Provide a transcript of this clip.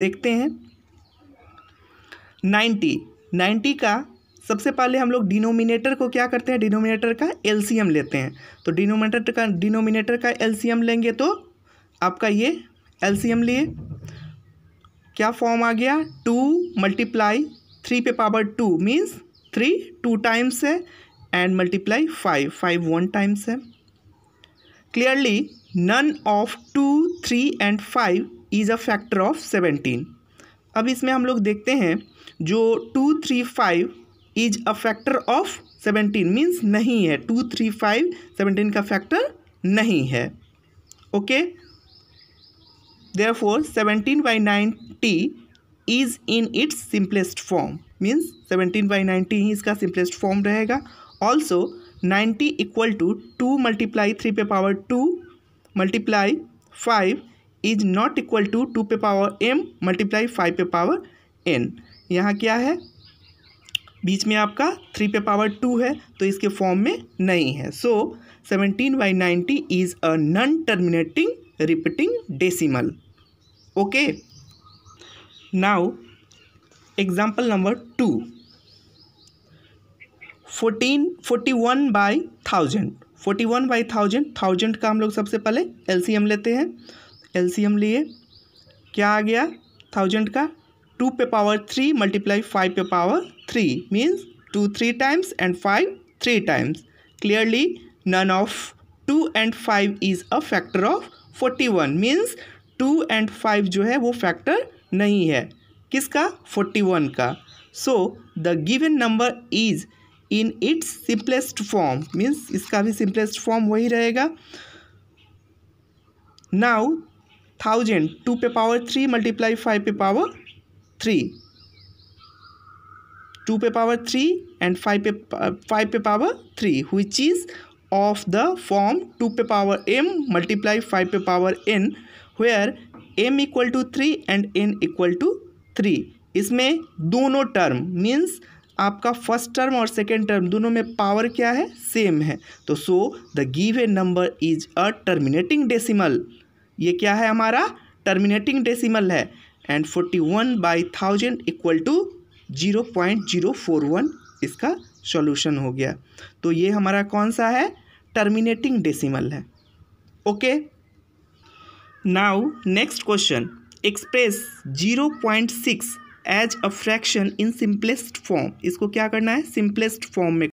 देखते हैं ninety ninety का सबसे पहले हम लोग डिनोमिनेटर को क्या करते हैं डिनोमिनेटर का एलसीएम लेते हैं तो डिनोमिनेटर का डिनोमिनेटर का एलसीएम लेंगे तो आपका ये एलसीएम लिए क्या फॉर्म आ गया टू मल्टीप्लाई थ्री पे power two means three two times है and multiply five five one times है clearly none of two three and five is a factor of seventeen अब इसमें हम लोग देखते हैं जो two three five is a factor of seventeen means नहीं है टू थ्री फाइव सेवेंटीन का फैक्टर नहीं है okay therefore seventeen by ninety is in its simplest form means seventeen by ninety ही इसका सिंपलेस्ट फॉर्म रहेगा also ninety equal to two multiply three पे power two multiply five is not equal to two पे power M multiply five पे power N यहाँ क्या है बीच में आपका थ्री पे पावर टू है तो इसके फॉर्म में नहीं है so seventeen by ninety is a non terminating repeating decimal okay now example number two fourteen forty one by thousand forty one by thousand thousand का हम लोग सबसे पहले एलसीएम लेते हैं एलसीएम लिए क्या आ गया थाउजेंड का टू पे पावर थ्री मल्टीप्लाई फाइव पे power three means two three times and five three times clearly none of two and five is a factor of forty one means two and five जो है वो factor नहीं है किसका forty one का so the given number is in its simplest form means इसका भी simplest form वही रहेगा नाउ थाउजेंड टू पे पावर थ्री मल्टीप्लाई फाइव पे पावर थ्री टू पे पावर थ्री एंड फाइव पे फाइव पे पावर थ्री हुई is of the form two पे पावर एम मल्टीप्लाई फाइव पे power N where M equal to three and N equal to three इसमें दोनों term means आपका first term और second term दोनों में पावर क्या है सेम है तो so the given number is a terminating decimal ये क्या है हमारा टर्मिनेटिंग डेसिमल है and forty one by thousand equal to zero point zero four one इसका सॉल्यूशन हो गया तो ये हमारा कौन सा है टर्मिनेटिंग डेसिमल है okay now next question express zero point six as a fraction in simplest form इसको क्या करना है सिंपलेस्ट फॉर्म में